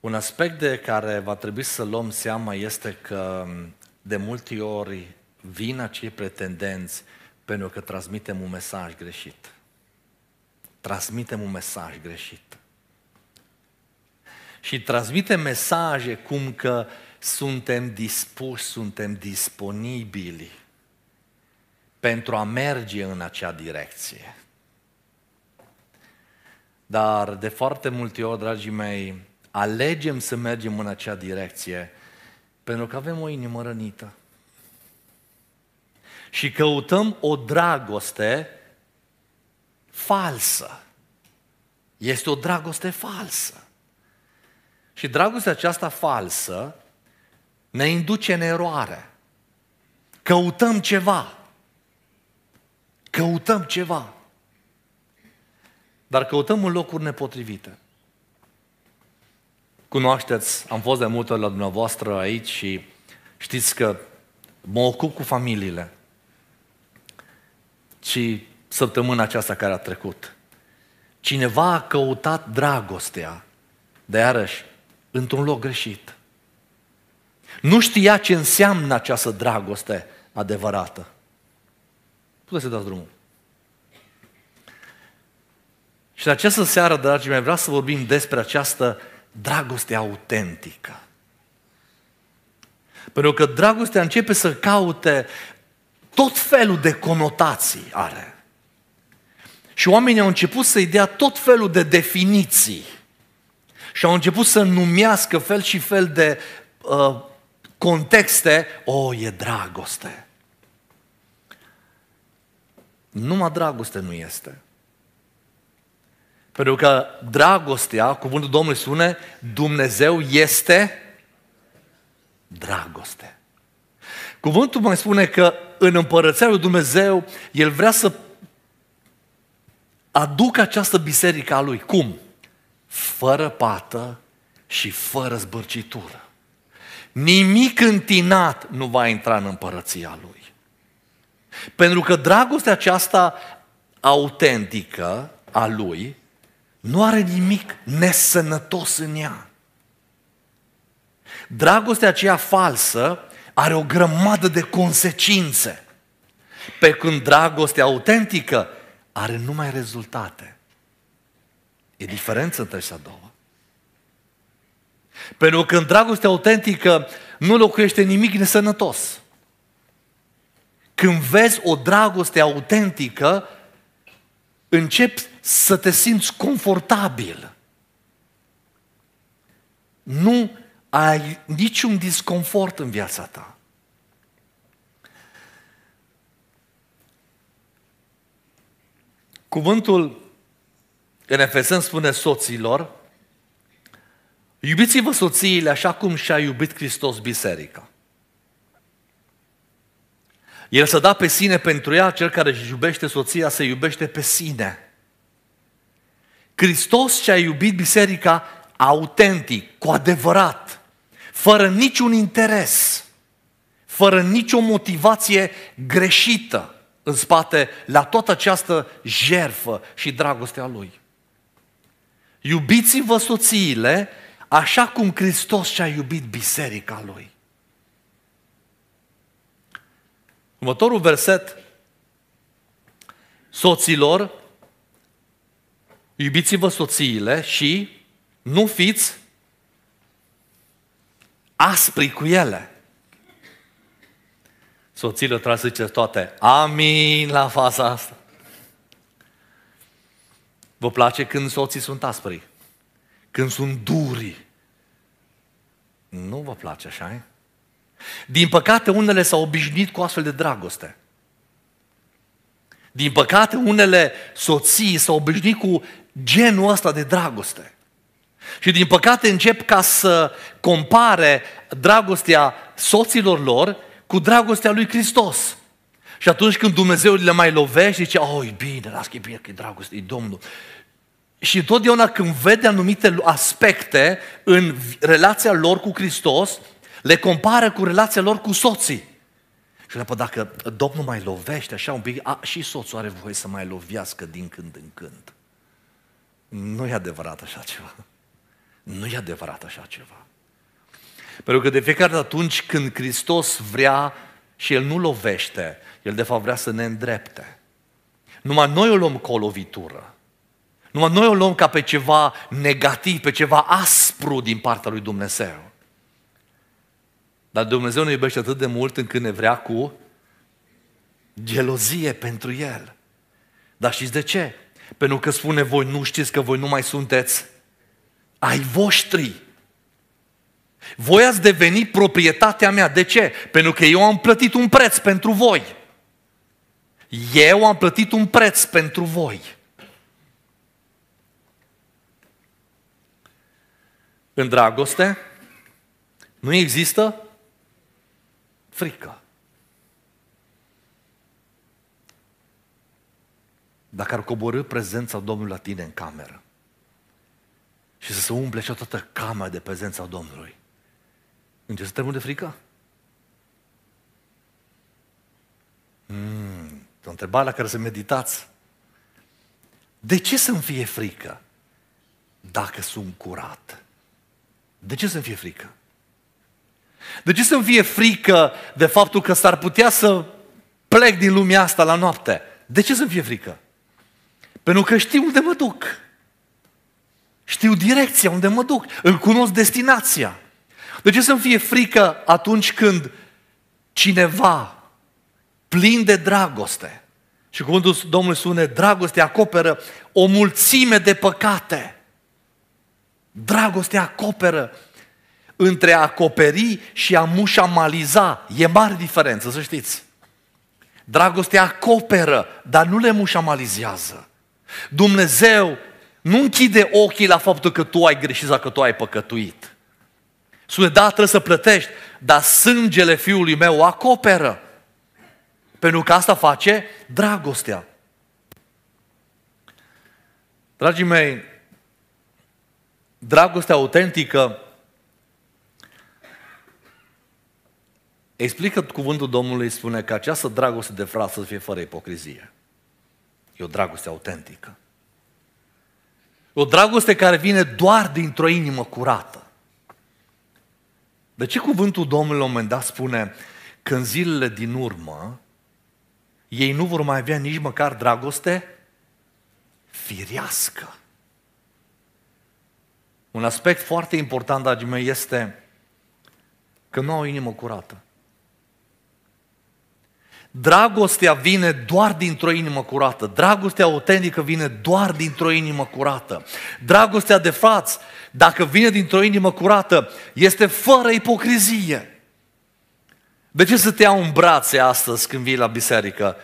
Un aspect de care va trebui să luăm seama este că de multe ori vin acei pretendenți pentru că transmitem un mesaj greșit. Transmitem un mesaj greșit. Și transmitem mesaje cum că suntem dispuși, suntem disponibili pentru a merge în acea direcție. Dar de foarte multe ori, dragii mei, Alegem să mergem în acea direcție pentru că avem o inimă rănită. Și căutăm o dragoste falsă. Este o dragoste falsă. Și dragostea aceasta falsă ne induce în eroare. Căutăm ceva. Căutăm ceva. Dar căutăm în locuri nepotrivite. Cunoașteți, am fost de multe ori la dumneavoastră aici și știți că mă ocup cu familiile. Și săptămâna aceasta care a trecut. Cineva a căutat dragostea, de iarăși, într-un loc greșit. Nu știa ce înseamnă această dragoste adevărată. Puteți să dați drumul. Și în această seară, dragii mei, vreau să vorbim despre această dragoste autentică. Pentru că dragostea începe să caute tot felul de conotații are. Și oamenii au început să-i dea tot felul de definiții. Și au început să numească fel și fel de uh, contexte. O, e dragoste. Numai dragoste nu este. Pentru că dragostea, cuvântul Domnului spune, Dumnezeu este dragoste. Cuvântul mai spune că în împărăția lui Dumnezeu, El vrea să aducă această biserică a Lui. Cum? Fără pată și fără zbârcitură. Nimic întinat nu va intra în împărăția Lui. Pentru că dragostea aceasta autentică a Lui nu are nimic nesănătos în ea. Dragostea aceea falsă are o grămadă de consecințe, pe când dragostea autentică are numai rezultate. E diferență între cele două. Pentru că în dragostea autentică nu locuiește nimic nesănătos. Când vezi o dragoste autentică, începi să te simți confortabil. Nu ai niciun disconfort în viața ta. Cuvântul în Efesen spune soților, iubiți-vă soțiile așa cum și-a iubit Hristos biserica. El să da pe sine pentru ea, cel care își iubește soția se iubește pe sine. Hristos și-a iubit biserica autentic, cu adevărat, fără niciun interes, fără nicio motivație greșită în spate la toată această jerfă și dragostea Lui. Iubiți-vă soțiile așa cum Hristos și-a iubit biserica Lui. Următorul verset, soților, iubiți-vă soțiile și nu fiți aspri cu ele. Soțiile trebuie să zice toate, amin la faza asta. Vă place când soții sunt aspri? Când sunt duri? Nu vă place așa, e? Din păcate, unele s-au obișnuit cu astfel de dragoste. Din păcate, unele soții s-au obișnuit cu genul ăsta de dragoste. Și din păcate încep ca să compare dragostea soților lor cu dragostea lui Hristos. Și atunci când Dumnezeu le mai lovește, zice, oh, e bine, las că e bine, că e dragoste, e Domnul. Și întotdeauna când vede anumite aspecte în relația lor cu Hristos, le compară cu relația lor cu soții. Și le dacă Domnul mai lovește așa un pic, a, și soțul are voie să mai lovească din când în când. Nu e adevărat așa ceva. Nu e adevărat așa ceva. Pentru că de fiecare dată atunci când Hristos vrea și El nu lovește, El de fapt vrea să ne îndrepte. Numai noi o luăm cu o lovitură. Numai noi o luăm ca pe ceva negativ, pe ceva aspru din partea lui Dumnezeu. Dar Dumnezeu ne iubește atât de mult încât ne vrea cu gelozie pentru El. Dar știți de ce? Pentru că spune voi nu știți că voi nu mai sunteți ai voștri. Voi ați devenit proprietatea mea. De ce? Pentru că eu am plătit un preț pentru voi. Eu am plătit un preț pentru voi. În dragoste nu există frică. Dacă ar coborâ prezența Domnului la tine în cameră și să se umple și toată camera de prezența Domnului, ce să tremuri de frică? Mm, o întrebare la care să meditați. De ce să-mi fie frică dacă sunt curat? De ce să-mi fie frică? De ce să-mi fie frică de faptul că s-ar putea să plec din lumea asta la noapte? De ce să-mi fie frică? Pentru că știu unde mă duc. Știu direcția unde mă duc. Îl cunosc destinația. De ce să-mi fie frică atunci când cineva plin de dragoste și cuvântul Domnului spune, dragoste acoperă o mulțime de păcate. Dragostea acoperă între a acoperi și a mușamaliza. E mare diferență, să știți. Dragostea acoperă, dar nu le mușamalizează. Dumnezeu nu închide ochii la faptul că tu ai greșit sau că tu ai păcătuit. Spune, da, trebuie să plătești, dar sângele fiului meu acoperă. Pentru că asta face dragostea. Dragii mei, dragostea autentică Explică cuvântul Domnului, spune că această dragoste de frate să fie fără ipocrizie. E o dragoste autentică. O dragoste care vine doar dintr-o inimă curată. De ce cuvântul Domnului la un moment dat spune că în zilele din urmă ei nu vor mai avea nici măcar dragoste firească? Un aspect foarte important, dragii mei, este că nu au inimă curată. Dragostea vine doar dintr-o inimă curată. Dragostea autentică vine doar dintr-o inimă curată. Dragostea de față, dacă vine dintr-o inimă curată, este fără ipocrizie. De ce să te iau în brațe astăzi când vii la biserică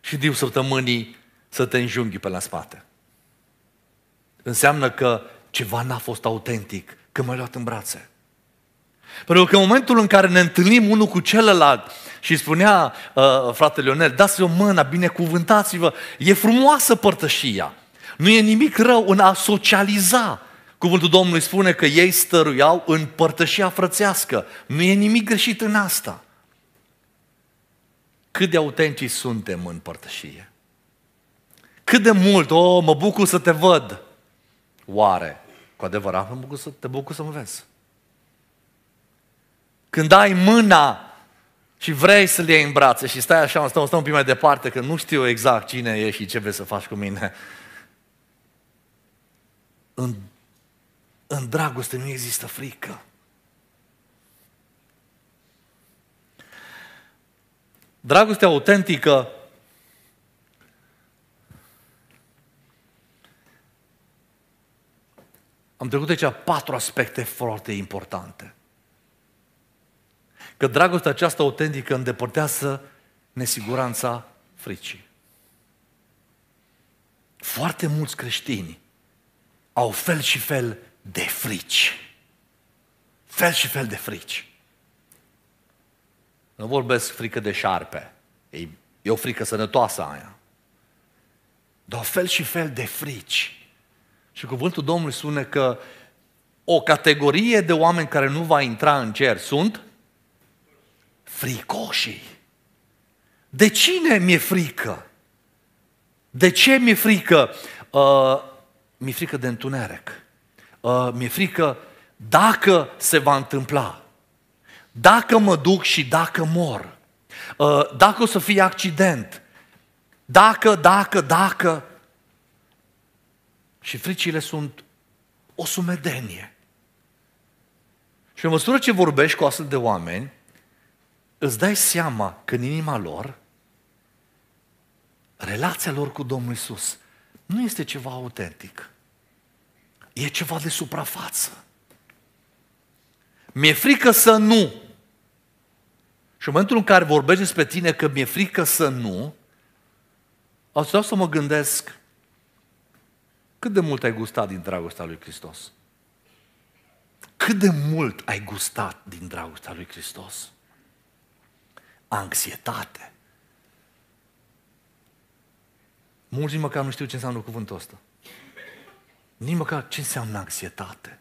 și din săptămânii să te înjunghi pe la spate? Înseamnă că ceva n-a fost autentic, când m-ai luat în brațe. Pentru că în momentul în care ne întâlnim unul cu celălalt și spunea uh, fratele Lionel, dați-o mâna, binecuvântați-vă, e frumoasă părtășia. Nu e nimic rău în a socializa. Cuvântul Domnului spune că ei stăruiau în părtășia frățească. Nu e nimic greșit în asta. Cât de autentici suntem în părtășie? Cât de mult, o, oh, mă bucur să te văd. Oare, cu adevărat mă bucur să, te bucur să mă vezi. Când ai mâna și vrei să-l iei în brațe și stai așa, stăm, stau un pic mai departe, că nu știu exact cine e și ce vrei să faci cu mine. În, în dragoste nu există frică. Dragostea autentică Am trecut aici patru aspecte foarte importante. Că dragostea aceasta autentică îndepărtează nesiguranța fricii. Foarte mulți creștini au fel și fel de frici. Fel și fel de frici. Nu vorbesc frică de șarpe. E, e o frică sănătoasă aia. Dar fel și fel de frici. Și cuvântul Domnului spune că o categorie de oameni care nu va intra în cer sunt fricoșii. De cine mi-e frică? De ce mi-e frică? Uh, mi-e frică de întuneric. Uh, mi-e frică dacă se va întâmpla. Dacă mă duc și dacă mor. Uh, dacă o să fie accident. Dacă, dacă, dacă. Și fricile sunt o sumedenie. Și în măsură ce vorbești cu astfel de oameni, îți dai seama că în inima lor, relația lor cu Domnul Isus nu este ceva autentic. E ceva de suprafață. Mi-e frică să nu. Și în momentul în care vorbești despre tine că mi-e frică să nu, o să mă gândesc cât de mult ai gustat din dragostea lui Hristos. Cât de mult ai gustat din dragostea lui Hristos anxietate. Mulți nici măcar nu știu ce înseamnă cuvântul ăsta. Nici măcar ce înseamnă anxietate.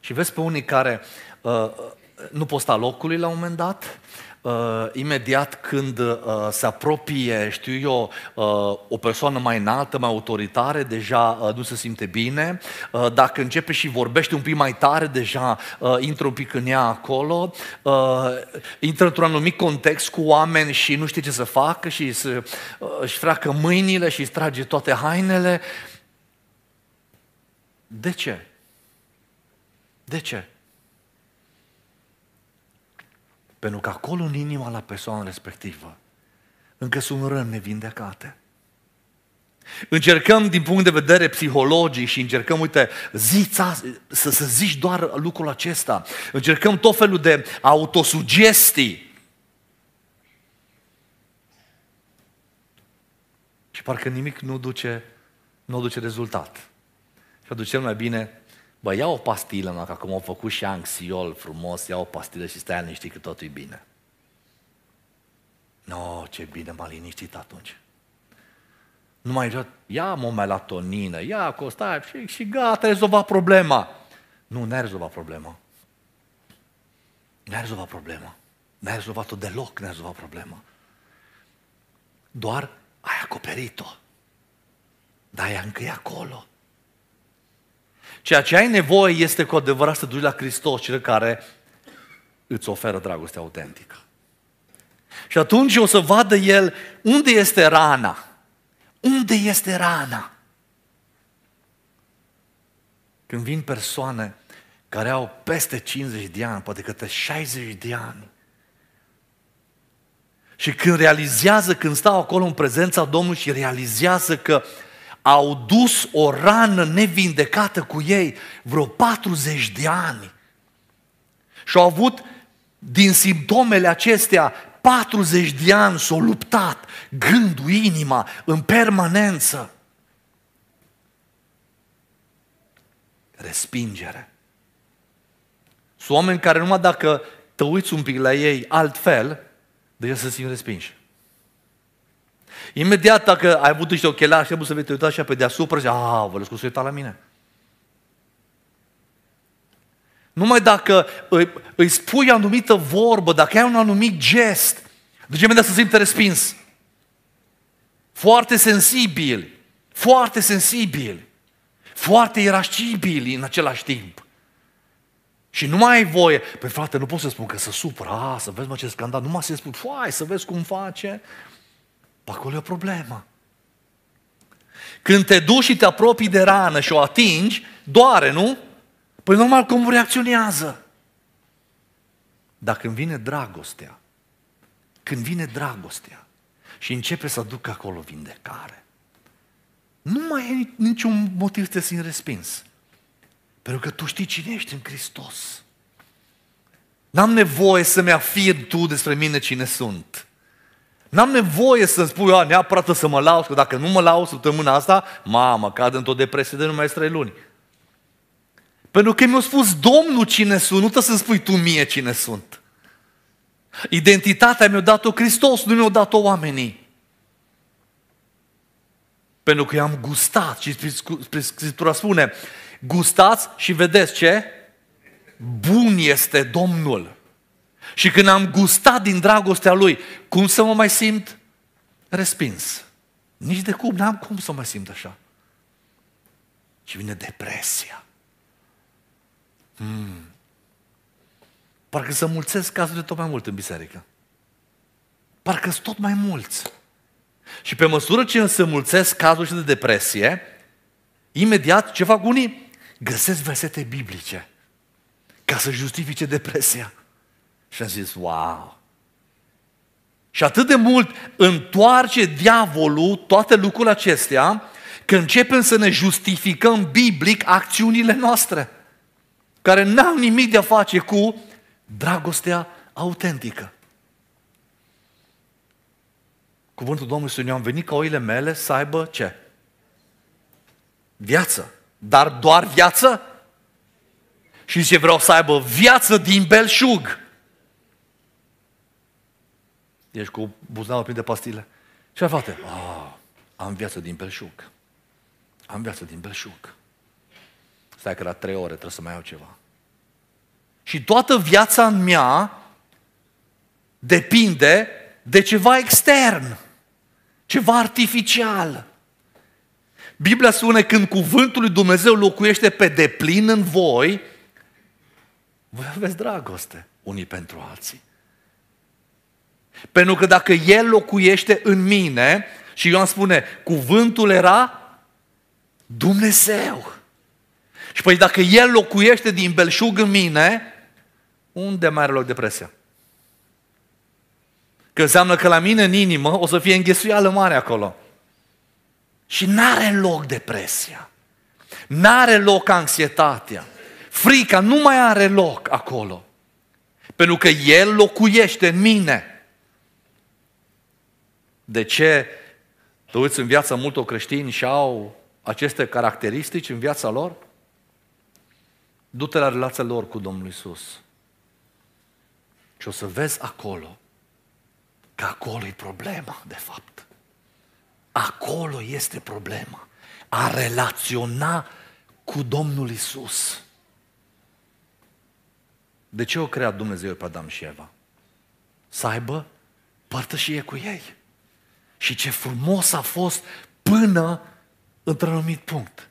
Și vezi pe unii care uh, uh nu pot sta locului la un moment dat, uh, imediat când uh, se apropie, știu eu, uh, o persoană mai înaltă, mai autoritare, deja uh, nu se simte bine. Uh, dacă începe și vorbește un pic mai tare, deja uh, intră un pic în ea acolo. Uh, intră într-un anumit context cu oameni și nu știe ce să facă și se, uh, își freacă mâinile și îți trage toate hainele. De ce? De ce? Pentru că acolo, în inima la persoana respectivă, încă sunt răni nevindecate. Încercăm din punct de vedere psihologic și încercăm, uite, zița, să, să zici doar lucrul acesta. Încercăm tot felul de autosugestii. Și parcă nimic nu duce, nu duce rezultat. Și aducem mai bine Bă, ia o pastilă, mă, că acum au făcut și anxiol frumos, ia o pastilă și stai liniștit că totul e bine. No, ce bine m-a liniștit atunci. Nu mai tot, ia o melatonină, ia costaia și, și gata, rezolva problema. Nu, n-ai rezolvat problema. N-ai rezolvat problema. N-ai rezolvat-o deloc, n-ai rezolvat problema. Doar ai acoperit-o. Dar ea încă e acolo. Ceea ce ai nevoie este cu adevărat să duci la Hristos, cel care îți oferă dragoste autentică. Și atunci o să vadă el unde este rana. Unde este rana? Când vin persoane care au peste 50 de ani, poate câte 60 de ani, și când realizează, când stau acolo în prezența Domnului și realizează că au dus o rană nevindecată cu ei vreo 40 de ani. Și au avut din simptomele acestea 40 de ani s-au luptat gândul, inima, în permanență. Respingere. Sunt oameni care numai dacă te uiți un pic la ei altfel, deja se simt respinși. Imediat dacă ai avut niște ochelari, trebuie să vei te uita așa pe deasupra și a, ah, vă cu să la mine. Numai dacă îi, îi spui anumită vorbă, dacă ai un anumit gest, deci imediat să simte respins. Foarte sensibil, foarte sensibil, foarte irascibil în același timp. Și nu mai ai voie. Păi frate, nu pot să spun că să supra, ah, să vezi mă ce scandal, nu mai să spun, foai, să vezi cum face acolo e o problemă. Când te duci și te apropii de rană și o atingi, doare, nu? Păi normal cum reacționează. Dacă când vine dragostea, când vine dragostea și începe să ducă acolo vindecare, nu mai e niciun motiv să te simți respins. Pentru că tu știi cine ești în Hristos. N-am nevoie să-mi afirm tu despre mine cine sunt. N-am nevoie să-mi spui, a, neapărat să mă lau, că dacă nu mă lau săptămâna asta, mamă, cad într-o depresie de numai trei luni. Pentru că mi-a spus Domnul cine sunt, nu te să-mi spui tu mie cine sunt. Identitatea mi-a dat-o Hristos, nu mi-a dat-o oamenii. Pentru că i-am gustat și Scriptura spune, gustați și vedeți ce? Bun este Domnul. Și când am gustat din dragostea Lui, cum să mă mai simt? Respins. Nici de cum, n-am cum să mă simt așa. Și vine depresia. Hmm. Parcă să mulțesc cazurile tot mai mult în biserică. Parcă sunt tot mai mulți. Și pe măsură ce se mulțesc cazuri de depresie, imediat ce fac unii? Găsesc versete biblice ca să justifice depresia. Și am zis, wow! Și atât de mult întoarce diavolul toate lucrurile acestea, că începem să ne justificăm biblic acțiunile noastre, care n-au nimic de a face cu dragostea autentică. Cuvântul Domnului spune, am venit ca oile mele să aibă ce? Viață. Dar doar viață? Și zice, vreau să aibă viață din belșug. Ești cu buzunarul plin de pastile. Și a fată, oh, ah, am viață din belșug. Am viață din belșug. Stai că la trei ore trebuie să mai iau ceva. Și toată viața mea depinde de ceva extern, ceva artificial. Biblia spune când cuvântul lui Dumnezeu locuiește pe deplin în voi, voi aveți dragoste unii pentru alții. Pentru că dacă El locuiește în mine, și Ioan spune, cuvântul era Dumnezeu. Și păi dacă El locuiește din belșug în mine, unde mai are loc depresia? Că înseamnă că la mine în inimă o să fie înghesuială mare acolo. Și n-are loc depresia. N-are loc anxietatea. Frica nu mai are loc acolo. Pentru că El locuiește în mine. De ce te uiți în viața multor creștini și au aceste caracteristici în viața lor? Du-te la relația lor cu Domnul Isus. Și o să vezi acolo că acolo e problema, de fapt. Acolo este problema. A relaționa cu Domnul Isus. De ce o crea Dumnezeu pe Adam și Eva? Să aibă părtășie cu ei. Și ce frumos a fost până într-un anumit punct.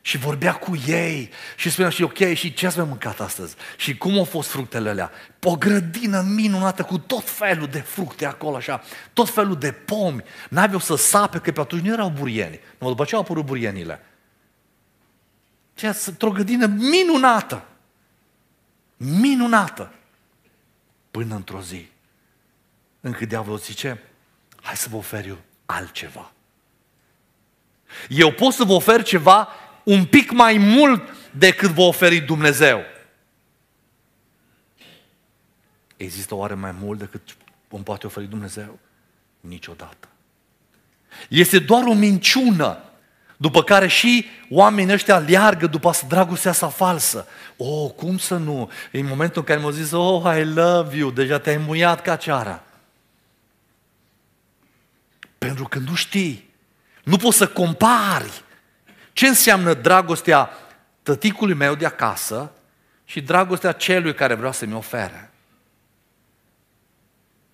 Și vorbea cu ei și spunea și ok, și ce ați mai mâncat astăzi? Și cum au fost fructele alea? O grădină minunată cu tot felul de fructe acolo așa, tot felul de pomi. N-aveau să sape, că pe atunci nu erau burieni. Nu, după ce au apărut burienile. Ce o grădină minunată. Minunată. Până într-o zi. Încât diavolul zice, hai să vă ofer eu altceva. Eu pot să vă ofer ceva un pic mai mult decât vă oferi Dumnezeu. Există oare mai mult decât îmi poate oferi Dumnezeu? Niciodată. Este doar o minciună după care și oamenii ăștia leargă după asta dragostea sa falsă. O, oh, cum să nu? În momentul în care mi-au zis, oh, I love you, deja te-ai muiat ca ceara. Pentru că nu știi. Nu poți să compari. Ce înseamnă dragostea tăticului meu de acasă și dragostea celui care vrea să-mi ofere?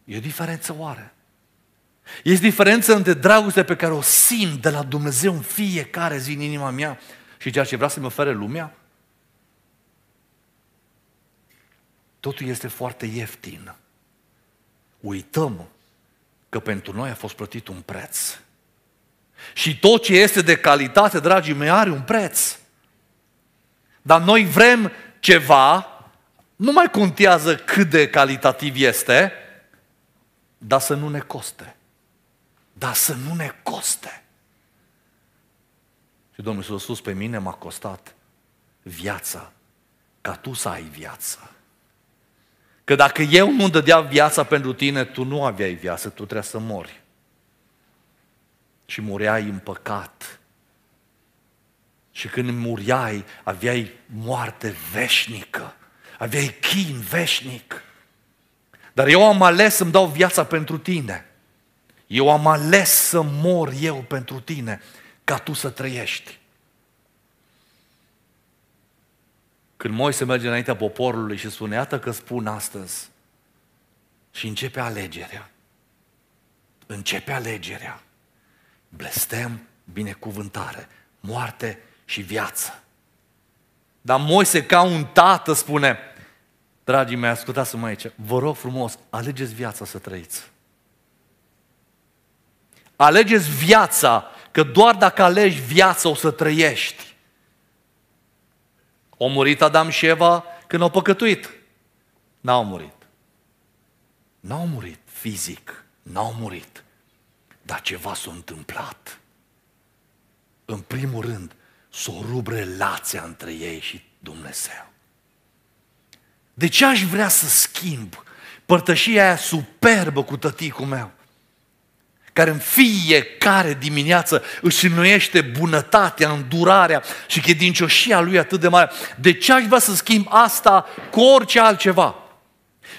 E o diferență oare? Este diferență între dragostea pe care o simt de la Dumnezeu în fiecare zi în inima mea și ceea ce vrea să-mi ofere lumea? Totul este foarte ieftin. Uităm că pentru noi a fost plătit un preț. Și tot ce este de calitate, dragii mei, are un preț. Dar noi vrem ceva, nu mai contează cât de calitativ este, dar să nu ne coste. Dar să nu ne coste. Și Domnul Iisus a spus, pe mine m-a costat viața, ca tu să ai viață. Că dacă eu nu dădea viața pentru tine, tu nu aveai viață, tu trebuia să mori. Și mureai în păcat. Și când muriai, aveai moarte veșnică. Aveai chin veșnic. Dar eu am ales să-mi dau viața pentru tine. Eu am ales să mor eu pentru tine, ca tu să trăiești. Când Moise merge înaintea poporului și spune, iată că spun astăzi, și începe alegerea. Începe alegerea. Blestem, binecuvântare, moarte și viață. Dar Moise, ca un tată, spune, dragii mei, ascultați-mă aici, vă rog frumos, alegeți viața să trăiți. Alegeți viața, că doar dacă alegi viața o să trăiești. Au murit Adam și Eva când au păcătuit. N-au murit. N-au murit fizic, n-au murit. Dar ceva s-a întâmplat. În primul rând, s-o rub relația între ei și Dumnezeu. De ce aș vrea să schimb părtășia aia superbă cu tăticul meu? care în fiecare dimineață își înnoiește bunătatea, îndurarea și credincioșia lui atât de mare. De ce aș vrea să schimb asta cu orice altceva?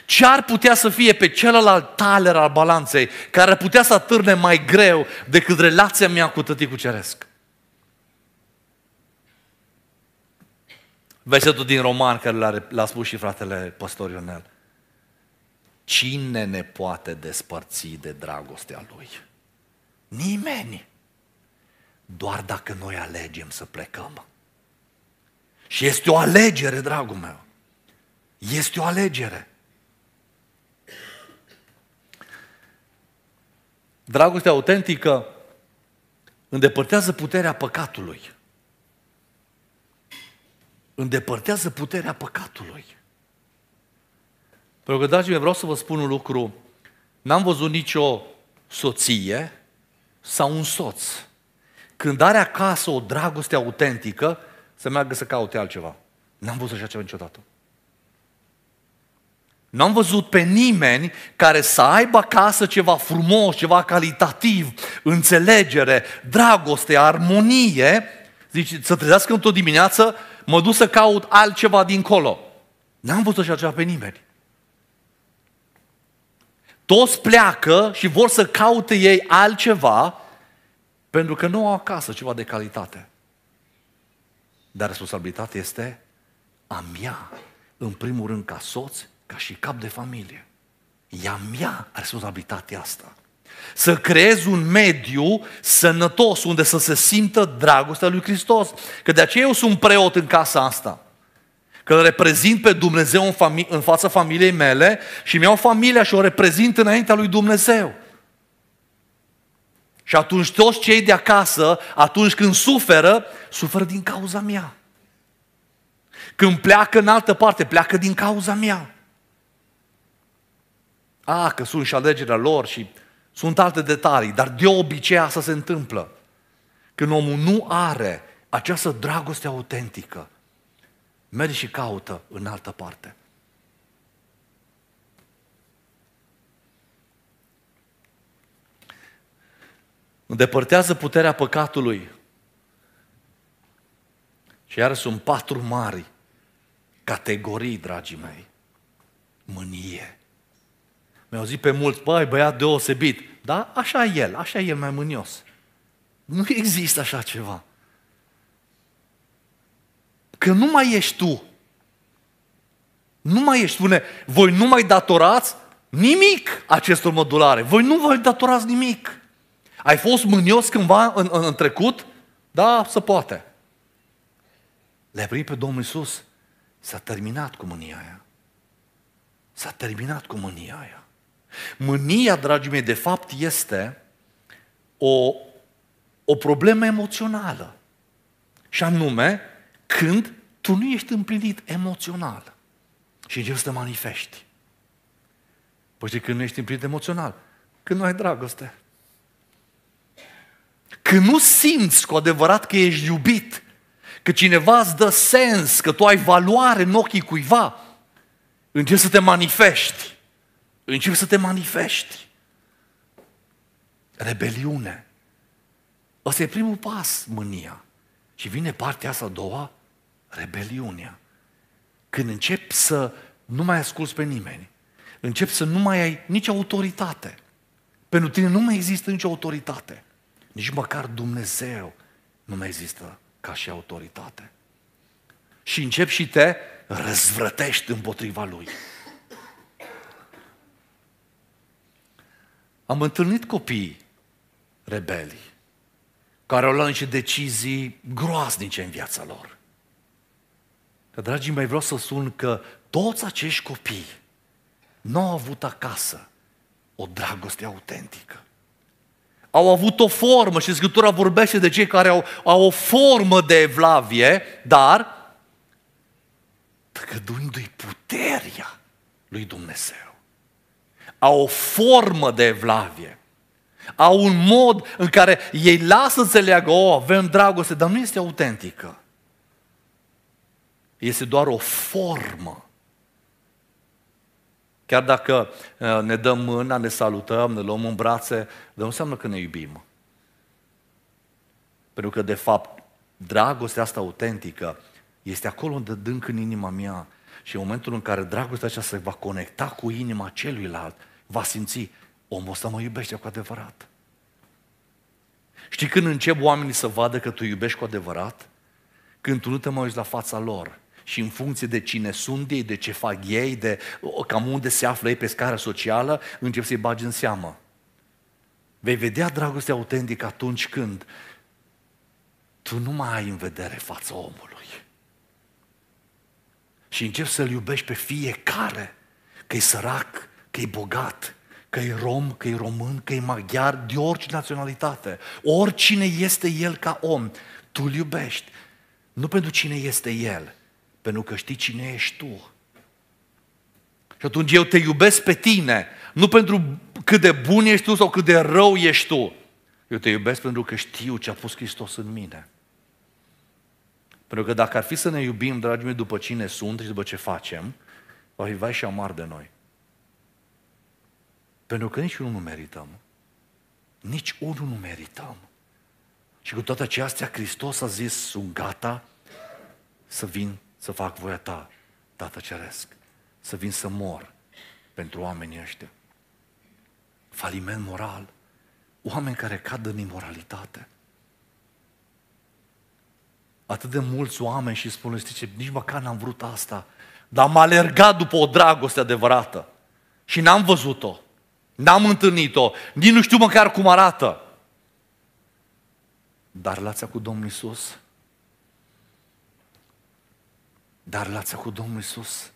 Ce ar putea să fie pe celălalt taler al balanței care ar putea să atârne mai greu decât relația mea cu tăticul ceresc? Versetul din Roman care l-a spus și fratele păstor Ionel. Cine ne poate despărți de dragostea Lui? Nimeni. Doar dacă noi alegem să plecăm. Și este o alegere, dragul meu. Este o alegere. Dragostea autentică îndepărtează puterea păcatului. Îndepărtează puterea păcatului. Pentru că, dragii mei, vreau să vă spun un lucru. N-am văzut nicio soție sau un soț, când are acasă o dragoste autentică, să meargă să caute altceva. N-am văzut așa ceva niciodată. N-am văzut pe nimeni care să aibă acasă ceva frumos, ceva calitativ, înțelegere, dragoste, armonie. Zici, să trezească într-o dimineață, mă duc să caut altceva dincolo. N-am văzut așa ceva pe nimeni. Toți pleacă și vor să caute ei altceva pentru că nu au acasă ceva de calitate. Dar responsabilitatea este a mea, în primul rând ca soț, ca și cap de familie. a mea responsabilitatea asta. Să creez un mediu sănătos unde să se simtă dragostea lui Hristos. Că de aceea eu sunt preot în casa asta. Că îl reprezint pe Dumnezeu în, fami- în fața familiei mele și mi-au familia și o reprezint înaintea lui Dumnezeu. Și atunci toți cei de acasă, atunci când suferă, suferă din cauza mea. Când pleacă în altă parte, pleacă din cauza mea. A, că sunt și alegerea lor și sunt alte detalii, dar de obicei asta se întâmplă. Când omul nu are această dragoste autentică, mergi și caută în altă parte. Îndepărtează puterea păcatului. Și iar sunt patru mari categorii, dragii mei. Mânie. Mi-au zis pe mulți, băi, băiat deosebit. Da? Așa e el, așa e el mai mânios. Nu există așa ceva. Că nu mai ești tu. Nu mai ești, spune, voi nu mai datorați nimic acestor modulare. Voi nu vă datorați nimic. Ai fost mânios cândva în, în, în trecut? Da, se poate. Le-a primit pe Domnul Iisus. S-a terminat cu mânia aia. S-a terminat cu mânia aia. Mânia, dragii mei, de fapt este o, o problemă emoțională. Și anume, când tu nu ești împlinit emoțional și începi să te manifesti. Păi și când nu ești împlinit emoțional, când nu ai dragoste, când nu simți cu adevărat că ești iubit, că cineva îți dă sens, că tu ai valoare în ochii cuiva, începi să te manifesti. Începi să te manifesti. Rebeliune. Ăsta e primul pas, mânia. Și vine partea asta a doua, Rebeliunea. Când încep să nu mai asculți pe nimeni, încep să nu mai ai nici autoritate. Pentru tine nu mai există nicio autoritate. Nici măcar Dumnezeu nu mai există ca și autoritate. Și încep și te răzvrătești împotriva Lui. Am întâlnit copii rebeli care au luat niște decizii groaznice în viața lor. Că, dragii mei, vreau să spun că toți acești copii nu au avut acasă o dragoste autentică. Au avut o formă și Scriptura vorbește de cei care au, au o formă de evlavie, dar tăgăduindu-i puterea lui Dumnezeu. Au o formă de evlavie. Au un mod în care ei lasă să leagă, o, oh, avem dragoste, dar nu este autentică este doar o formă. Chiar dacă uh, ne dăm mâna, ne salutăm, ne luăm în brațe, dar nu înseamnă că ne iubim. Pentru că, de fapt, dragostea asta autentică este acolo unde dânc în inima mea și în momentul în care dragostea aceasta se va conecta cu inima celuilalt, va simți, omul ăsta mă iubește cu adevărat. Știi când încep oamenii să vadă că tu iubești cu adevărat? Când tu nu te mai uiți la fața lor, și în funcție de cine sunt ei, de ce fac ei, de cam unde se află ei pe scara socială, încep să-i bagi în seamă. Vei vedea dragostea autentică atunci când tu nu mai ai în vedere fața omului. Și începi să-l iubești pe fiecare, că e sărac, că e bogat, că e rom, că e român, că e maghiar, de orice naționalitate. Oricine este el ca om, tu l iubești. Nu pentru cine este el, pentru că știi cine ești tu. Și atunci eu te iubesc pe tine, nu pentru cât de bun ești tu sau cât de rău ești tu. Eu te iubesc pentru că știu ce a pus Hristos în mine. Pentru că dacă ar fi să ne iubim, dragii mei, după cine sunt și după ce facem, va fi vai și amar de noi. Pentru că nici unul nu merităm. Nici unul nu merităm. Și cu toate acestea, Hristos a zis, sunt gata să vin să fac voia ta, Tată Ceresc, să vin să mor pentru oamenii ăștia. Faliment moral, oameni care cad în imoralitate. Atât de mulți oameni și spun, zice, nici măcar n-am vrut asta, dar m-a alergat după o dragoste adevărată și n-am văzut-o, n-am întâlnit-o, nici nu știu măcar cum arată. Dar relația cu Domnul Isus dar la cu Domnul Isus.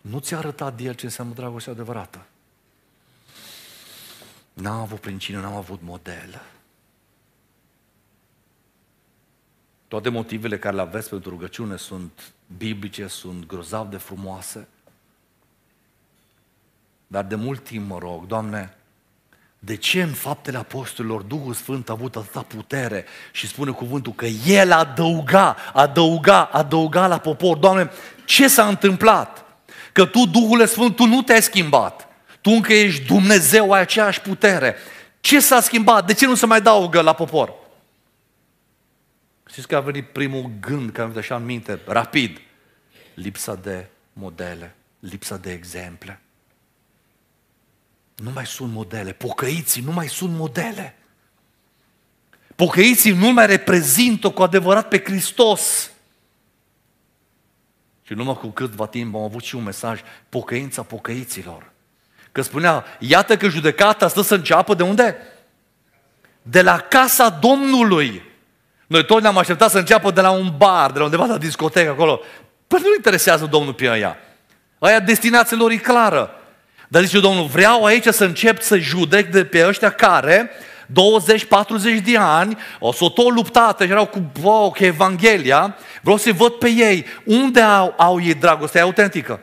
Nu ți-a arătat de el ce înseamnă dragoste adevărată. N-am avut cine, n-am avut model. Toate motivele care le aveți pentru rugăciune sunt biblice, sunt grozav de frumoase. Dar de mult timp mă rog, Doamne, de ce în faptele apostolilor Duhul Sfânt a avut atâta putere și spune cuvântul că El adăuga, adăuga, adăuga la popor. Doamne, ce s-a întâmplat? Că Tu, Duhul Sfânt, Tu nu te-ai schimbat. Tu încă ești Dumnezeu, ai aceeași putere. Ce s-a schimbat? De ce nu se mai adaugă la popor? Știți că a venit primul gând care am venit așa în minte, rapid. Lipsa de modele, lipsa de exemple nu mai sunt modele, pocăiții nu mai sunt modele. Pocăiții nu mai reprezintă cu adevărat pe Hristos. Și numai cu câtva timp am avut și un mesaj, pocăința pocăiților. Că spunea, iată că judecata stă să înceapă de unde? De la casa Domnului. Noi toți ne-am așteptat să înceapă de la un bar, de la undeva la discotecă acolo. Păi nu interesează Domnul pe aia. Aia destinația lor e clară. Dar zice Domnul, vreau aici să încep să judec de pe ăștia care 20-40 de ani, o să o tot luptată și erau cu wow, că Evanghelia, vreau să-i văd pe ei. Unde au, au ei dragostea autentică?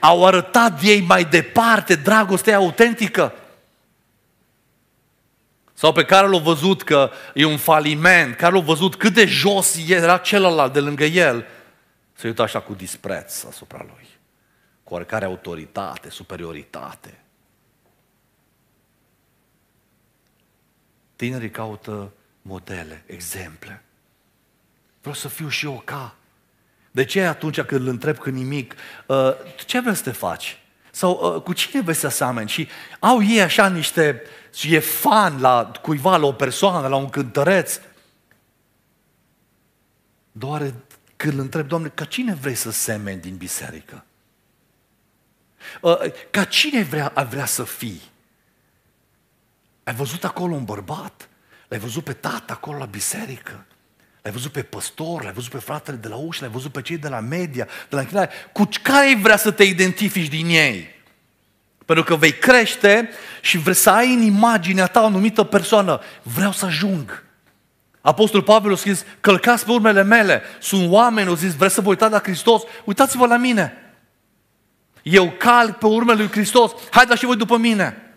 Au arătat ei mai departe dragostea autentică? Sau pe care l-au văzut că e un faliment, care l-au văzut cât de jos era celălalt de lângă el, se uită așa cu dispreț asupra lui cu oricare autoritate, superioritate. Tinerii caută modele, exemple. Vreau să fiu și eu ca. De ce atunci când îl întreb cu nimic, uh, ce vrei să te faci? Sau uh, cu cine vrei să asemeni? Și au ei așa niște, și e fan la cuiva, la o persoană, la un cântăreț. Doar când îl întreb, Doamne, ca cine vrei să semeni din biserică? Uh, ca cine vrea, a vrea să fii? Ai văzut acolo un bărbat? L-ai văzut pe tata acolo la biserică? L-ai văzut pe păstor, l-ai văzut pe fratele de la ușă. l-ai văzut pe cei de la media, de la închinare. Cu care vrea să te identifici din ei? Pentru că vei crește și vrei să ai în imaginea ta o anumită persoană. Vreau să ajung. Apostolul Pavel a scris, călcați pe urmele mele, sunt oameni, au zis, vreți să vă uitați la Hristos, uitați-vă la mine. Eu calc pe urmele lui Hristos. Haideți și voi după mine.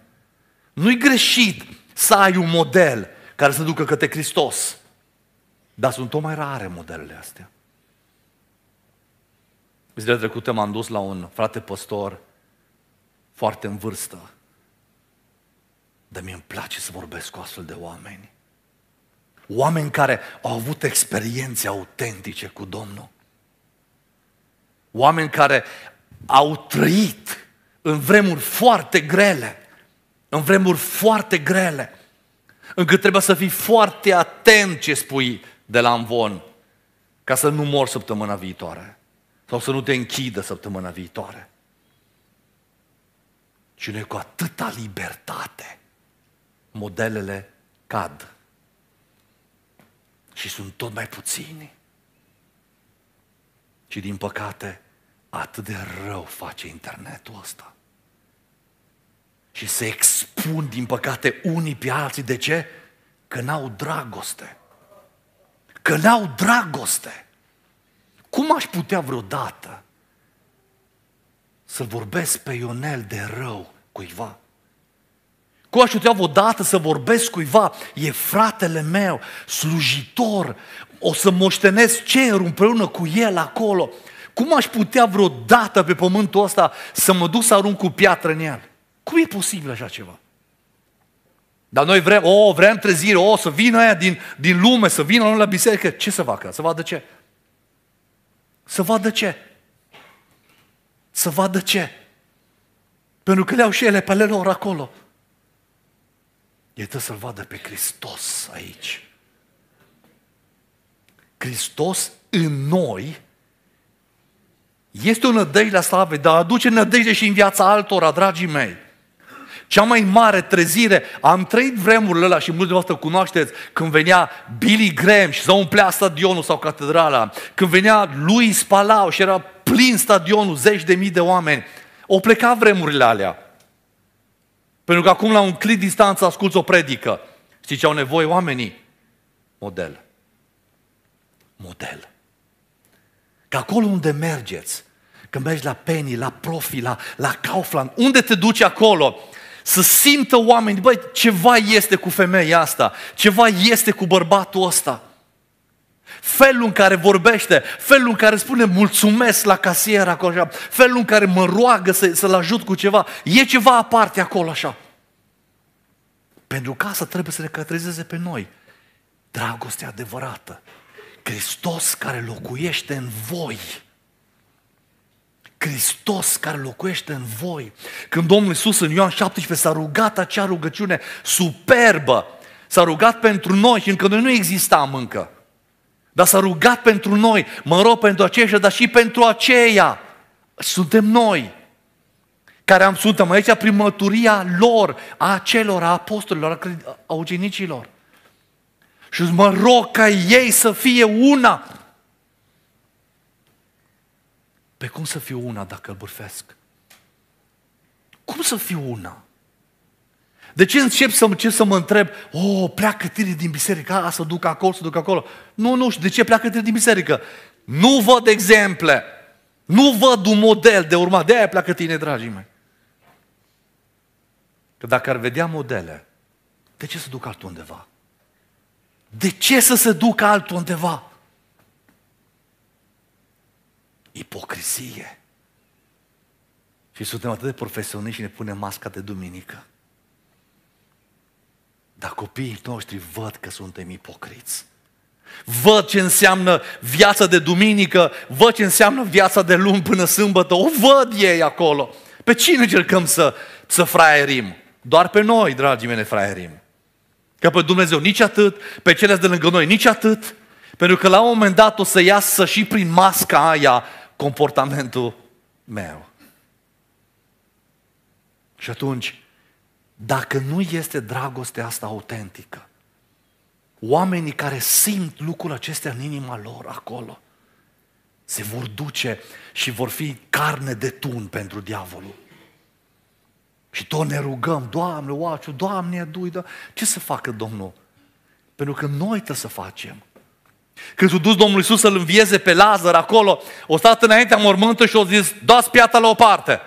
Nu-i greșit să ai un model care să ducă către Hristos. Dar sunt tot mai rare modelele astea. Zilele trecute m-am dus la un frate păstor foarte în vârstă. Dar mi îmi place să vorbesc cu astfel de oameni. Oameni care au avut experiențe autentice cu Domnul. Oameni care au trăit în vremuri foarte grele, în vremuri foarte grele, încât trebuie să fii foarte atent ce spui de la învon, ca să nu mor săptămâna viitoare sau să nu te închidă săptămâna viitoare. Și noi cu atâta libertate, modelele cad. Și sunt tot mai puțini. Și din păcate, Atât de rău face internetul ăsta. Și se expun, din păcate, unii pe alții. De ce? Că n-au dragoste. Că n-au dragoste. Cum aș putea vreodată să vorbesc pe Ionel de rău cuiva? Cum aș putea vreodată să vorbesc cuiva? E fratele meu, slujitor, o să moștenesc cerul împreună cu el acolo. Cum aș putea vreodată pe pământul ăsta să mă duc să arunc cu piatră în el? Cum e posibil așa ceva? Dar noi vrem, o, vrem trezire, o, să vină aia din, din lume, să vină la biserică. Ce să facă? Să vadă ce? Să vadă ce? Să vadă ce? Pentru că le-au și ele pe ale lor acolo. E tot să-L vadă pe Hristos aici. Hristos în noi este o nădejde la slavei, dar aduce nădejde și în viața altora, dragii mei. Cea mai mare trezire, am trăit vremurile alea și mulți dumneavoastră cunoașteți, când venea Billy Graham și se umplea stadionul sau catedrala, când venea Luis Palau și era plin stadionul, zeci de mii de oameni. O pleca vremurile alea. Pentru că acum la un clic distanță asculți o predică. Știți ce au nevoie oamenii? Model. Model. Că acolo unde mergeți, când mergi la Penny, la Profi, la, la Kaufland, unde te duci acolo? Să simtă oameni, băi, ceva este cu femeia asta, ceva este cu bărbatul ăsta. Felul în care vorbește, felul în care spune mulțumesc la casier acolo așa, felul în care mă roagă să, să-l ajut cu ceva, e ceva aparte acolo așa. Pentru că asta trebuie să ne cătrezeze pe noi. Dragoste adevărată. Hristos care locuiește în voi Hristos care locuiește în voi. Când Domnul Iisus în Ioan 17 s-a rugat acea rugăciune superbă, s-a rugat pentru noi și încă noi nu existam încă. Dar s-a rugat pentru noi, mă rog pentru aceștia, dar și pentru aceia. Suntem noi care am, suntem aici prin măturia lor, a celor, a apostolilor, a, a ucenicilor. Și mă rog ca ei să fie una, pe cum să fiu una dacă îl bârfesc? Cum să fiu una? De ce încep să, ce să mă întreb, oh, pleacă tine din biserică, a, să duc acolo, să duc acolo. Nu, nu de ce pleacă tine din biserică? Nu văd exemple, nu văd un model de urmat, de-aia pleacă tine, dragii mei. Că dacă ar vedea modele, de ce să duc altundeva? De ce să se ducă altundeva? Ipocrizie. Și suntem atât de profesioniști și ne punem masca de duminică. Dar copiii noștri văd că suntem ipocriți. Văd ce înseamnă viața de duminică, văd ce înseamnă viața de luni până sâmbătă, o văd ei acolo. Pe cine încercăm să, să fraierim? Doar pe noi, dragii mei, ne fraierim. Că pe Dumnezeu nici atât, pe cele de lângă noi nici atât, pentru că la un moment dat o să iasă și prin masca aia comportamentul meu. Și atunci, dacă nu este dragostea asta autentică, oamenii care simt lucrul acestea în inima lor acolo, se vor duce și vor fi carne de tun pentru diavolul. Și tot ne rugăm, Doamne, oaciu, Doamne, adu da. Ce să facă Domnul? Pentru că noi trebuie să facem. Când s-a dus Domnul Iisus să-l învieze pe Lazar acolo, o stat înaintea mormântă și o zis, dați piata la o parte.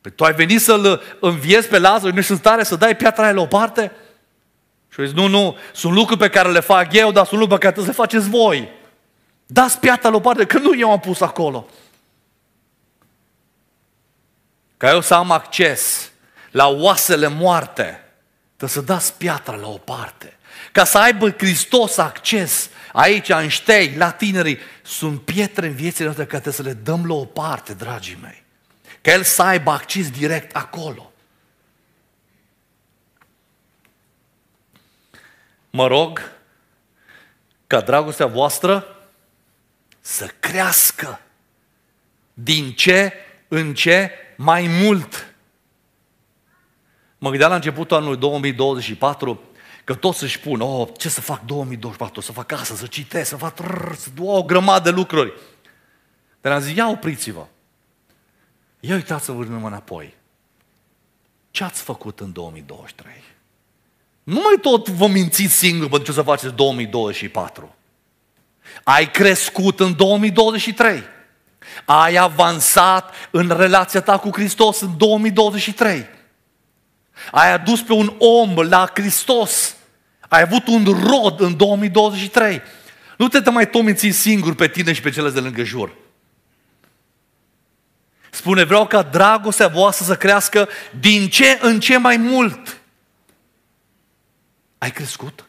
Păi tu ai venit să-l înviezi pe Lazar, nu ești în stare să dai piatra aia la o parte? Și zis, nu, nu, sunt lucruri pe care le fac eu, dar sunt lucruri pe care le faceți voi. Dați piatra la o parte, că nu eu am pus acolo. Ca eu să am acces la oasele moarte, trebuie să dați piatra la o parte ca să aibă Hristos acces aici, în ștei, la tinerii, sunt pietre în viețile noastre că trebuie să le dăm la o parte, dragii mei. Că El să aibă acces direct acolo. Mă rog ca dragostea voastră să crească din ce în ce mai mult. Mă gândeam la începutul anului 2024 Că toți își pun, oh, ce să fac 2024, să fac casă, să citesc, să fac trrr, să oh, o grămadă de lucruri. Dar am zis, ia opriți-vă. Ia uitați-vă înapoi. Ce ați făcut în 2023? Nu mai tot vă mințiți singur pentru ce să faceți 2024. Ai crescut în 2023. Ai avansat în relația ta cu Hristos în 2023. Ai adus pe un om la Hristos. Ai avut un rod în 2023. Nu te mai tomiți singur pe tine și pe cele de lângă jur. Spune, vreau ca dragostea voastră să crească din ce în ce mai mult. Ai crescut?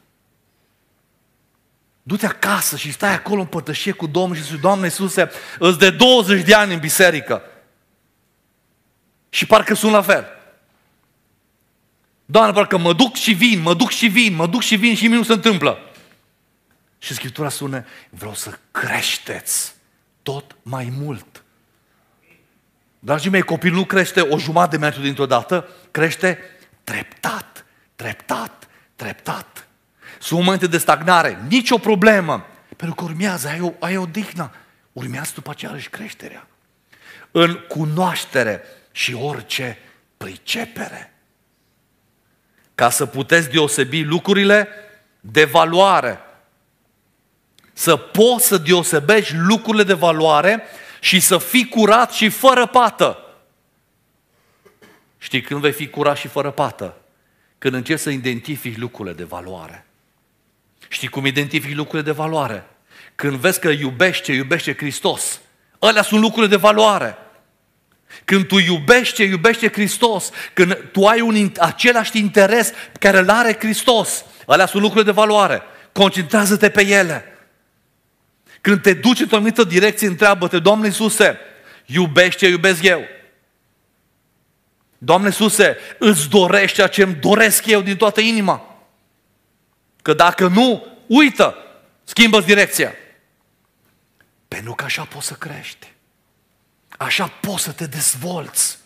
Du-te acasă și stai acolo în părtășie cu Domnul și zice, Doamne Iisuse, îți de 20 de ani în biserică. Și parcă sunt la fel. Doamne, parcă mă duc și vin, mă duc și vin, mă duc și vin și nimic nu se întâmplă. Și Scriptura sună, vreau să creșteți tot mai mult. Dragii mei, copilul nu crește o jumătate de metru dintr-o dată, crește treptat, treptat, treptat. Sunt momente de stagnare, nicio problemă, pentru că urmează, ai o, ai o dignă. Urmează după aceea și creșterea. În cunoaștere și orice pricepere ca să puteți deosebi lucrurile de valoare. Să poți să deosebești lucrurile de valoare și să fii curat și fără pată. Știi când vei fi curat și fără pată? Când începi să identifici lucrurile de valoare. Știi cum identifici lucrurile de valoare? Când vezi că iubește, iubește Hristos. Alea sunt lucrurile de valoare. Când tu iubești iubește Hristos, când tu ai un, același interes care îl are Hristos, alea sunt lucruri de valoare. Concentrează-te pe ele. Când te duci într-o anumită direcție, întreabă-te, Doamne Iisuse, iubești ce iubesc eu? Doamne Iisuse, îți dorești ceea ce îmi doresc eu din toată inima? Că dacă nu, uită, schimbă direcția. Pentru că așa poți să crești. Așa poți să te dezvolți.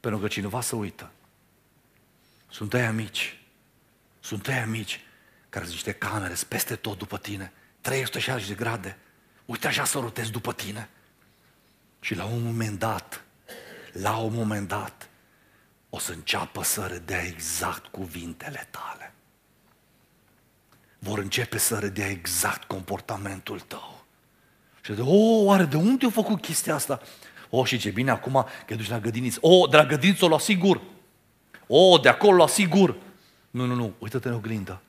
Pentru că cineva să uită. Sunt ai mici. Sunt ai mici care sunt niște camere, sunt peste tot după tine. 360 de grade. Uite așa să rotezi după tine. Și la un moment dat, la un moment dat, o să înceapă să redea exact cuvintele tale. Vor începe să redea exact comportamentul tău. Și de, o, oh, oare de unde au făcut chestia asta? O, oh, și ce bine acum că duci la gădiniță. O, oh, de la gădiniță o lua sigur. O, de acolo la sigur. Nu, nu, nu, uită-te în oglindă.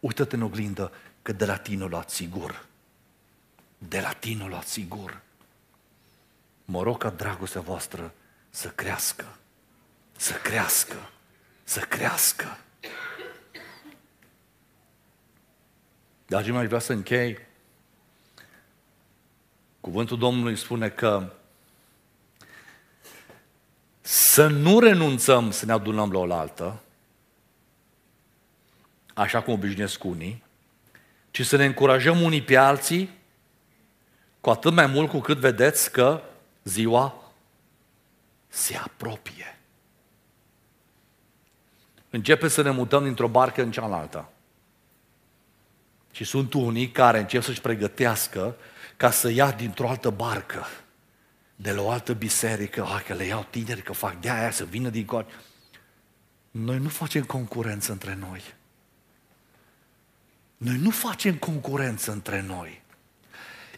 Uită-te în oglindă că de la tine o luat sigur. De la tine o luat sigur. Mă rog ca dragostea voastră să crească. Să crească. Să crească. Dar mai vrea să închei Cuvântul Domnului spune că să nu renunțăm să ne adunăm la oaltă, așa cum obișnuiesc unii, ci să ne încurajăm unii pe alții, cu atât mai mult cu cât vedeți că ziua se apropie. Începe să ne mutăm dintr-o barcă în cealaltă. Și sunt unii care încep să-și pregătească ca să ia dintr-o altă barcă, de la o altă biserică, a, ah, că le iau tineri, că fac de aia, să vină din coace. Noi nu facem concurență între noi. Noi nu facem concurență între noi.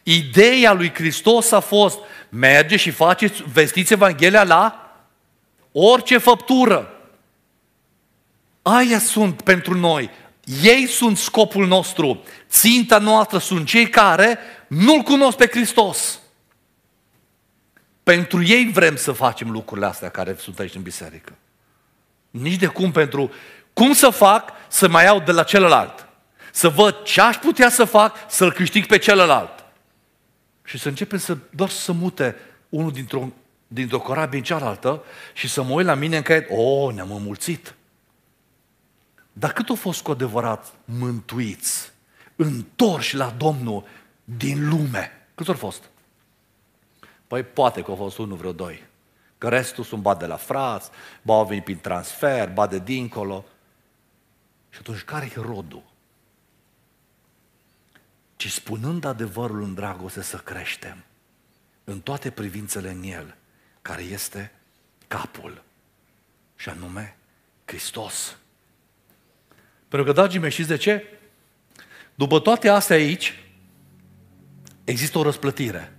Ideea lui Hristos a fost, merge și faceți, vestiți Evanghelia la orice făptură. Aia sunt pentru noi. Ei sunt scopul nostru. Ținta noastră sunt cei care nu-L cunosc pe Hristos. Pentru ei vrem să facem lucrurile astea care sunt aici în biserică. Nici de cum pentru cum să fac să mai iau de la celălalt. Să văd ce aș putea să fac să-l câștig pe celălalt. Și să începem să doar să mute unul dintr-o, dintr-o corabie în cealaltă și să mă uit la mine în care, o, oh, ne-am înmulțit. Dar cât au fost cu adevărat mântuiți, întorși la Domnul din lume. Câți au fost? Păi poate că au fost unul vreo doi. Că restul sunt ba de la frați, ba au venit prin transfer, ba de dincolo. Și atunci care e rodul? Ci spunând adevărul în dragoste să creștem în toate privințele în El, care este capul, și anume Hristos. Pentru că, dragii mei, știți de ce? După toate astea aici, există o răsplătire.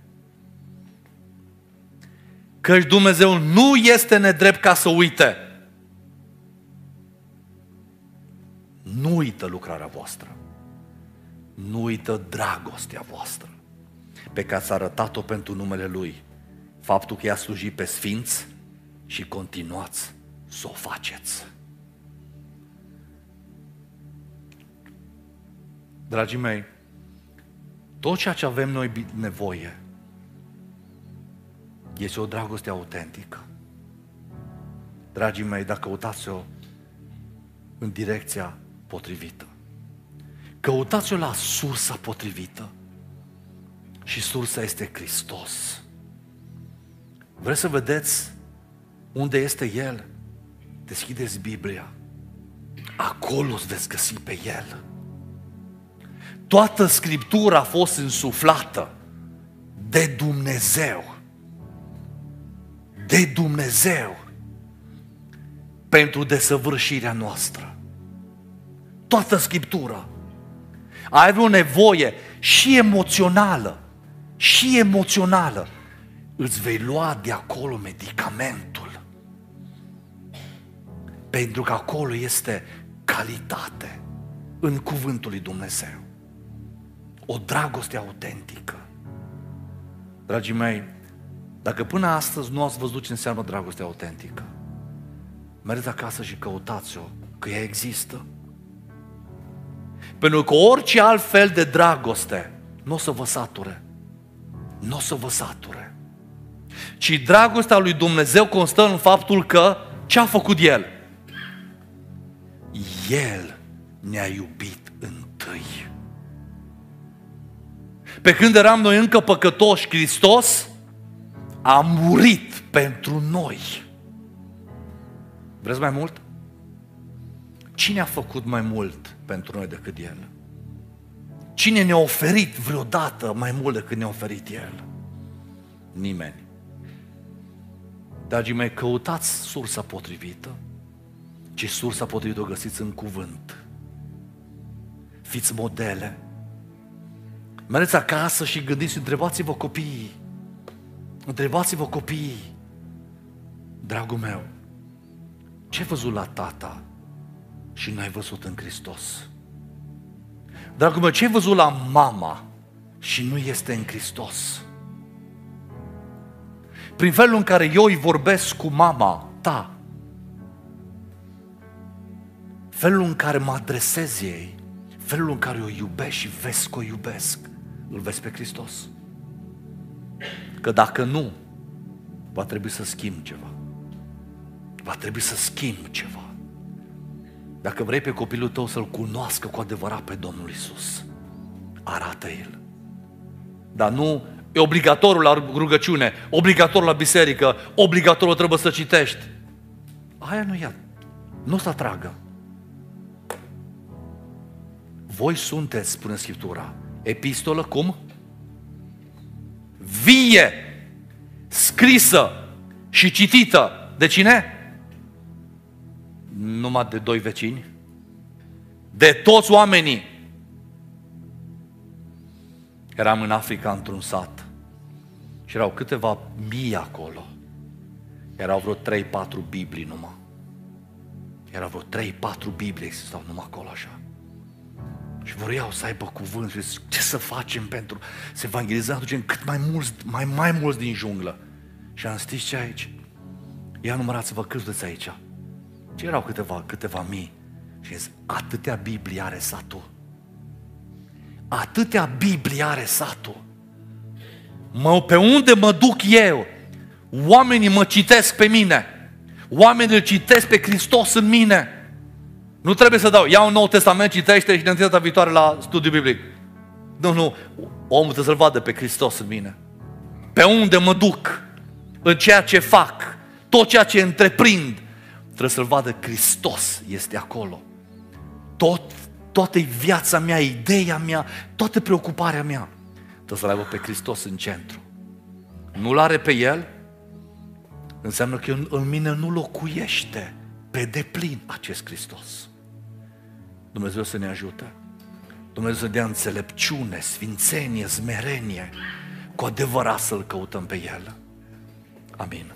Căci Dumnezeu nu este nedrept ca să uite. Nu uită lucrarea voastră. Nu uită dragostea voastră pe care ați arătat-o pentru numele Lui. Faptul că i-a slujit pe sfinți și continuați să o faceți. Dragii mei, tot ceea ce avem noi nevoie este o dragoste autentică. Dragii mei, dacă căutați-o în direcția potrivită, căutați-o la sursa potrivită și sursa este Hristos. Vreți să vedeți unde este El? Deschideți Biblia. Acolo îți veți găsi pe El. Toată Scriptura a fost însuflată de Dumnezeu. De Dumnezeu pentru desăvârșirea noastră. Toată Scriptura. Ai vreo nevoie și emoțională, și emoțională. Îți vei lua de acolo medicamentul. Pentru că acolo este calitate în cuvântul lui Dumnezeu o dragoste autentică. Dragii mei, dacă până astăzi nu ați văzut ce înseamnă dragoste autentică, mergeți acasă și căutați-o, că ea există. Pentru că orice alt fel de dragoste nu o să vă sature. Nu o să vă sature. Ci dragostea lui Dumnezeu constă în faptul că ce a făcut El? El ne-a iubit întâi. Pe când eram noi încă păcătoși, Hristos a murit pentru noi. Vreți mai mult? Cine a făcut mai mult pentru noi decât El? Cine ne-a oferit vreodată mai mult decât ne-a oferit El? Nimeni. Dragii mei, căutați sursa potrivită, ci sursa potrivită o găsiți în cuvânt. Fiți modele Mergeți acasă și gândiți, întrebați-vă copiii. Întrebați-vă copiii. Dragul meu, ce ai văzut la tata și n-ai văzut în Hristos? Dragul meu, ce ai văzut la mama și nu este în Hristos? Prin felul în care eu îi vorbesc cu mama ta, felul în care mă adresez ei, felul în care o iubesc și vezi că o iubesc, îl vezi pe Hristos. Că dacă nu, va trebui să schimbi ceva. Va trebui să schimbi ceva. Dacă vrei pe copilul tău să-l cunoască cu adevărat pe Domnul Isus, arată el. Dar nu e obligatoriu la rugăciune, obligatoriu la biserică, obligatoriu trebuie să citești. Aia nu ia. Nu să atragă. Voi sunteți, spune Scriptura, epistolă cum? Vie, scrisă și citită. De cine? Numai de doi vecini. De toți oamenii. Eram în Africa într-un sat și erau câteva mii acolo. Erau vreo 3-4 Biblii numai. Erau vreo 3-4 Biblii existau numai acolo așa. Și vreau să aibă cuvânt și zic, ce să facem pentru să evangelizăm, aducem cât mai mulți, mai, mai mulți din junglă. Și am zis, ce aici? Ia numărați-vă câți veți aici. Ce erau câteva, câteva mii. Și zic, atâtea Biblie are satul. Atâtea Biblie are satul. Mă, pe unde mă duc eu? Oamenii mă citesc pe mine. Oamenii îl citesc pe Hristos în mine. Nu trebuie să dau. Ia un nou testament, citește și de data viitoare la studiu biblic. Nu, nu. Omul trebuie să-L vadă pe Hristos în mine. Pe unde mă duc, în ceea ce fac, tot ceea ce întreprind, trebuie să-L vadă Hristos este acolo. Tot, toată viața mea, ideea mea, toată preocuparea mea, trebuie să-L aibă pe Hristos în centru. Nu-L are pe El, înseamnă că în mine nu locuiește pe deplin acest Hristos. Dumnezeu să ne ajute. Dumnezeu să dea înțelepciune, sfințenie, zmerenie, cu adevărat să-L căutăm pe El. Amin.